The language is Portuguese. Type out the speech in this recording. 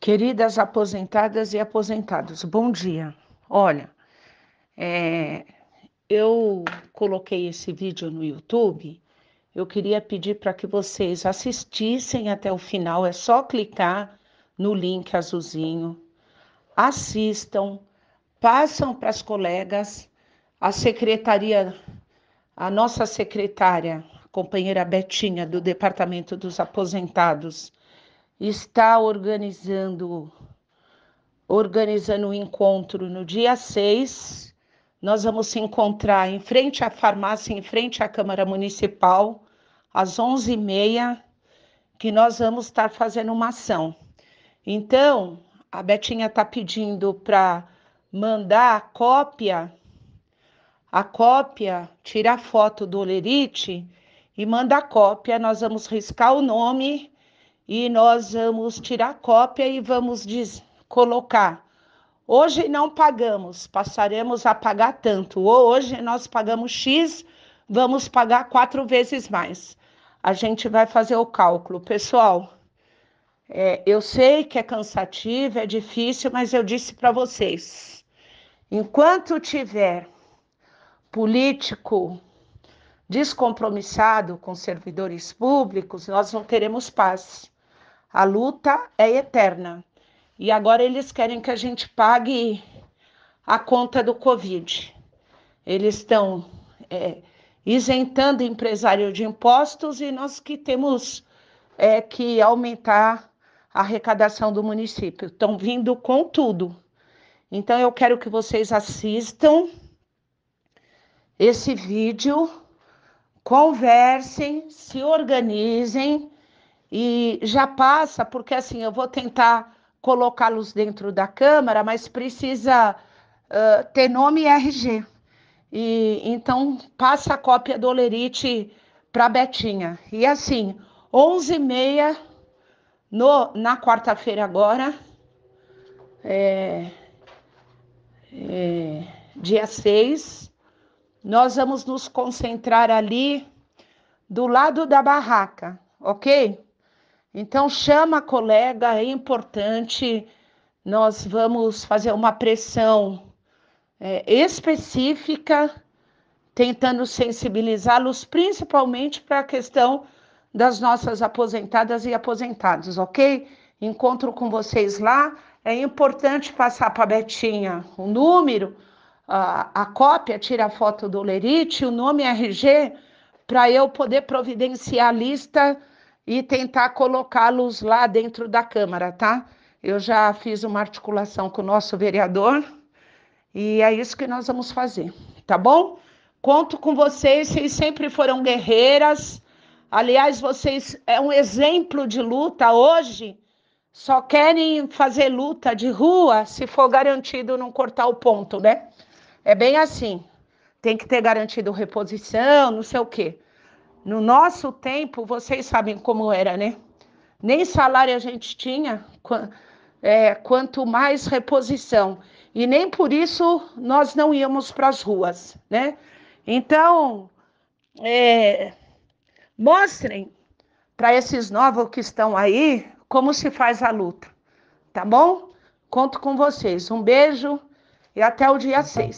Queridas aposentadas e aposentados, bom dia. Olha, é, eu coloquei esse vídeo no YouTube. Eu queria pedir para que vocês assistissem até o final. É só clicar no link azulzinho. Assistam, passam para as colegas. A secretaria, a nossa secretária, a companheira Betinha, do Departamento dos Aposentados, está organizando organizando um encontro no dia 6. Nós vamos se encontrar em frente à farmácia, em frente à Câmara Municipal, às 11h30, que nós vamos estar fazendo uma ação. Então, a Betinha está pedindo para mandar a cópia, a cópia, tirar foto do olerite e mandar a cópia. Nós vamos riscar o nome e nós vamos tirar cópia e vamos colocar. Hoje não pagamos, passaremos a pagar tanto. Ou hoje nós pagamos X, vamos pagar quatro vezes mais. A gente vai fazer o cálculo. Pessoal, é, eu sei que é cansativo, é difícil, mas eu disse para vocês: enquanto tiver político descompromissado com servidores públicos, nós não teremos paz. A luta é eterna. E agora eles querem que a gente pague a conta do Covid. Eles estão é, isentando empresário de impostos e nós que temos é, que aumentar a arrecadação do município. Estão vindo com tudo. Então eu quero que vocês assistam esse vídeo, conversem, se organizem e já passa, porque assim, eu vou tentar colocá-los dentro da Câmara, mas precisa uh, ter nome e RG. E, então, passa a cópia do Olerite para Betinha. E assim, 11h30 na quarta-feira agora, é, é, dia 6, nós vamos nos concentrar ali do lado da barraca, ok? Então, chama a colega, é importante, nós vamos fazer uma pressão é, específica, tentando sensibilizá-los, principalmente para a questão das nossas aposentadas e aposentados, ok? Encontro com vocês lá. É importante passar para a Betinha o número, a, a cópia, tira a foto do Lerite, o nome RG, para eu poder providenciar a lista e tentar colocá-los lá dentro da Câmara, tá? Eu já fiz uma articulação com o nosso vereador e é isso que nós vamos fazer, tá bom? Conto com vocês, vocês sempre foram guerreiras. Aliás, vocês é um exemplo de luta hoje. Só querem fazer luta de rua se for garantido não cortar o ponto, né? É bem assim. Tem que ter garantido reposição, não sei o quê. No nosso tempo, vocês sabem como era, né? Nem salário a gente tinha, é, quanto mais reposição. E nem por isso nós não íamos para as ruas, né? Então, é, mostrem para esses novos que estão aí como se faz a luta, tá bom? Conto com vocês. Um beijo e até o dia 6.